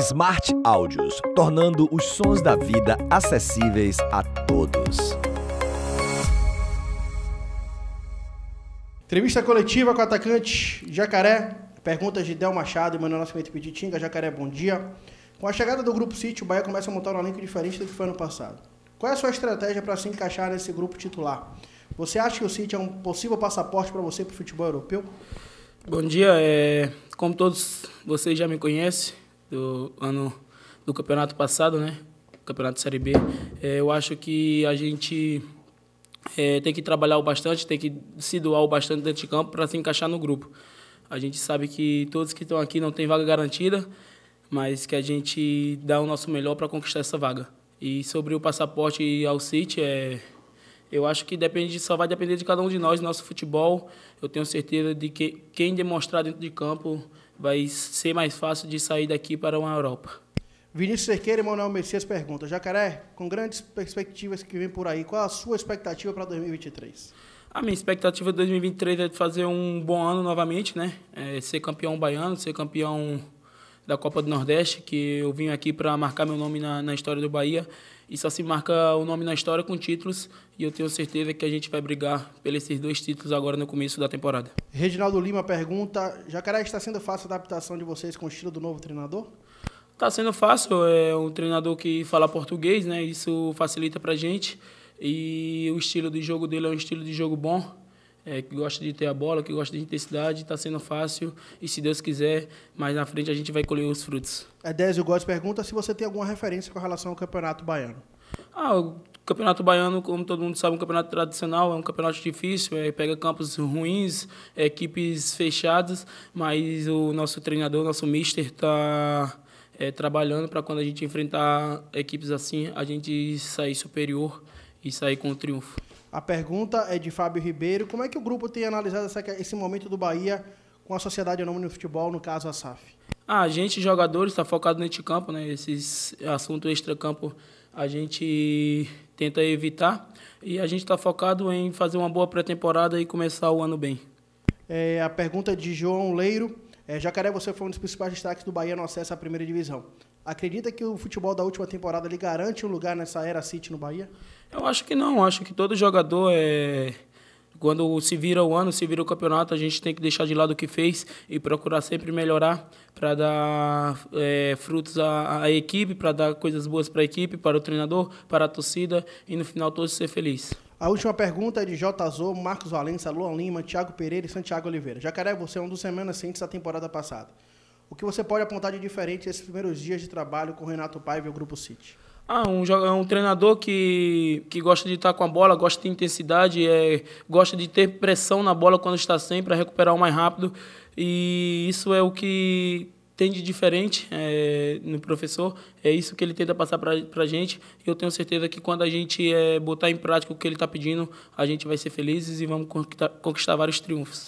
Smart Áudios, tornando os sons da vida acessíveis a todos. Entrevista coletiva com o atacante Jacaré. Perguntas de Del Machado e Manuel Nascimento Peditinga. Jacaré, bom dia. Com a chegada do grupo City, o Bahia começa a montar um elenco diferente do que foi ano passado. Qual é a sua estratégia para se encaixar nesse grupo titular? Você acha que o City é um possível passaporte para você para o futebol europeu? Bom dia. É... Como todos vocês já me conhecem, do ano do campeonato passado, né? Campeonato Série B. É, eu acho que a gente é, tem que trabalhar o bastante, tem que se doar o bastante dentro de campo para se encaixar no grupo. A gente sabe que todos que estão aqui não têm vaga garantida, mas que a gente dá o nosso melhor para conquistar essa vaga. E sobre o passaporte ao City, é, eu acho que depende, só vai depender de cada um de nós, nosso futebol. Eu tenho certeza de que quem demonstrar dentro de campo vai ser mais fácil de sair daqui para uma Europa. Vinícius Cerqueira e Manuel Messias pergunta: Jacaré, com grandes perspectivas que vem por aí, qual a sua expectativa para 2023? A minha expectativa de 2023 é de fazer um bom ano novamente, né? É ser campeão baiano, ser campeão da Copa do Nordeste, que eu vim aqui para marcar meu nome na, na história do Bahia e só se marca o nome na história com títulos e eu tenho certeza que a gente vai brigar pelos dois títulos agora no começo da temporada. Reginaldo Lima pergunta: Jacaré está sendo fácil a adaptação de vocês com o estilo do novo treinador? Está sendo fácil, é um treinador que fala português, né? Isso facilita para gente e o estilo de jogo dele é um estilo de jogo bom é, que gosta de ter a bola, que gosta de intensidade, está sendo fácil e se Deus quiser, mais na frente a gente vai colher os frutos. É 10 o Góes pergunta se você tem alguma referência com relação ao Campeonato Baiano. Ah, o Campeonato Baiano, como todo mundo sabe, é um campeonato tradicional, é um campeonato difícil, é, pega campos ruins, é, equipes fechadas, mas o nosso treinador, nosso mister, está é, trabalhando para quando a gente enfrentar equipes assim, a gente sair superior e sair com o triunfo. A pergunta é de Fábio Ribeiro. Como é que o grupo tem analisado essa, esse momento do Bahia com a Sociedade Anônima de Futebol, no caso a SAF? Ah, a gente, jogadores, está focado no campo, né? Esses assuntos extra-campo a gente tenta evitar. E a gente está focado em fazer uma boa pré-temporada e começar o ano bem. É, a pergunta é de João Leiro. É, Jacaré, você foi um dos principais destaques do Bahia no acesso à primeira divisão. Acredita que o futebol da última temporada lhe garante um lugar nessa era City no Bahia? Eu acho que não. Acho que todo jogador é quando se vira o ano, se vira o campeonato, a gente tem que deixar de lado o que fez e procurar sempre melhorar para dar é, frutos à, à equipe, para dar coisas boas para a equipe, para o treinador, para a torcida e no final todos ser felizes. A última pergunta é de J. Marcos Valença, Luan Lima, Thiago Pereira e Santiago Oliveira. Jacaré, você é um dos semanas recentes da temporada passada. O que você pode apontar de diferente esses primeiros dias de trabalho com o Renato Paiva e o Grupo City? Ah, um, é um treinador que, que gosta de estar com a bola, gosta de intensidade, é, gosta de ter pressão na bola quando está sem para recuperar o mais rápido. E isso é o que tem de diferente é, no professor. É isso que ele tenta passar para a gente. E Eu tenho certeza que quando a gente é, botar em prática o que ele está pedindo, a gente vai ser felizes e vamos conquistar, conquistar vários triunfos.